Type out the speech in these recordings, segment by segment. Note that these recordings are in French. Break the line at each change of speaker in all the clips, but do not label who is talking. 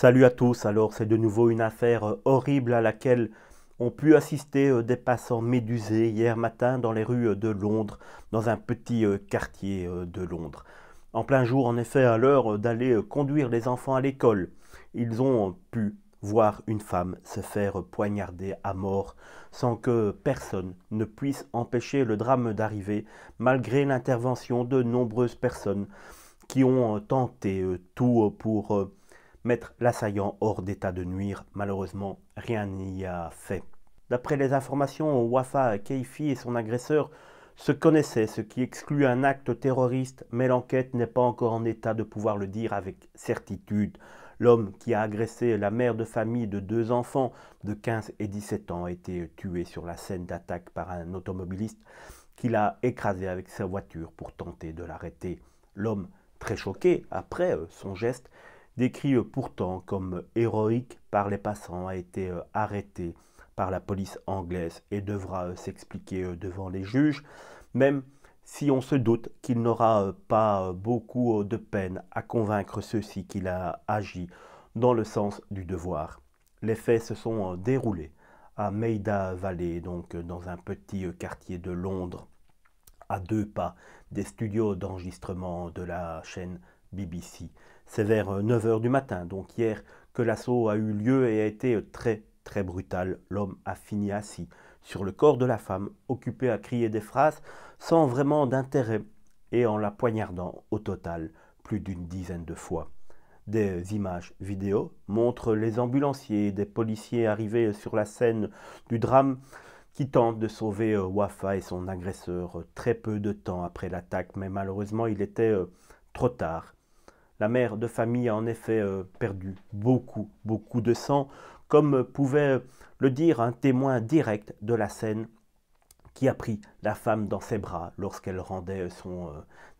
Salut à tous, alors c'est de nouveau une affaire euh, horrible à laquelle ont pu assister euh, des passants médusés hier matin dans les rues euh, de Londres, dans un petit quartier de Londres. En plein jour, en effet, à l'heure d'aller conduire les enfants à l'école, ils ont pu voir une femme se faire poignarder à mort sans que personne ne puisse empêcher le drame d'arriver, malgré l'intervention de nombreuses personnes qui ont tenté tout pour mettre l'assaillant hors d'état de nuire. Malheureusement, rien n'y a fait. D'après les informations, Wafa Keifi et son agresseur se connaissaient, ce qui exclut un acte terroriste, mais l'enquête n'est pas encore en état de pouvoir le dire avec certitude. L'homme qui a agressé la mère de famille de deux enfants de 15 et 17 ans a été tué sur la scène d'attaque par un automobiliste qui l'a écrasé avec sa voiture pour tenter de l'arrêter. L'homme, très choqué après son geste, décrit euh, pourtant comme euh, héroïque par les passants, a été euh, arrêté par la police anglaise et devra s'expliquer devant les juges, même si on se doute qu'il n'aura pas beaucoup de peine à convaincre ceux-ci qu'il a agi dans le sens du devoir. Les faits se sont déroulés à Maida Valley, donc dans un petit quartier de Londres, à deux pas des studios d'enregistrement de la chaîne BBC. C'est vers 9h euh, du matin, donc hier, que l'assaut a eu lieu et a été euh, très très brutal. L'homme a fini assis sur le corps de la femme, occupé à crier des phrases sans vraiment d'intérêt et en la poignardant au total plus d'une dizaine de fois. Des images vidéo montrent les ambulanciers et des policiers arrivés sur la scène du drame qui tentent de sauver euh, Wafa et son agresseur très peu de temps après l'attaque, mais malheureusement il était trop tard. La mère de famille a en effet euh, perdu beaucoup, beaucoup de sang, comme pouvait le dire un témoin direct de la scène qui a pris la femme dans ses bras lorsqu'elle rendait son euh,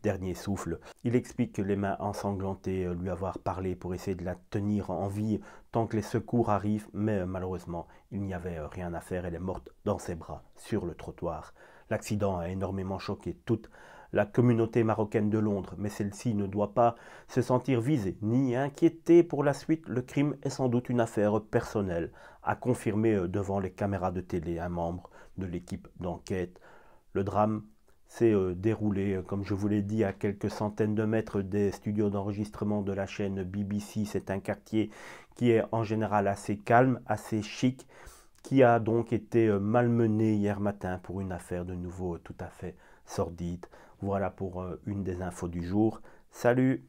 dernier souffle. Il explique que les mains ensanglantées euh, lui avoir parlé pour essayer de la tenir en vie tant que les secours arrivent, mais malheureusement, il n'y avait rien à faire, elle est morte dans ses bras, sur le trottoir. L'accident a énormément choqué toute la communauté marocaine de Londres, mais celle-ci ne doit pas se sentir visée ni inquiétée pour la suite. Le crime est sans doute une affaire personnelle, a confirmé euh, devant les caméras de télé un membre de l'équipe d'enquête. Le drame s'est euh, déroulé, euh, comme je vous l'ai dit, à quelques centaines de mètres des studios d'enregistrement de la chaîne BBC. C'est un quartier qui est en général assez calme, assez chic qui a donc été euh, malmené hier matin pour une affaire de nouveau tout à fait sordide. Voilà pour euh, une des infos du jour. Salut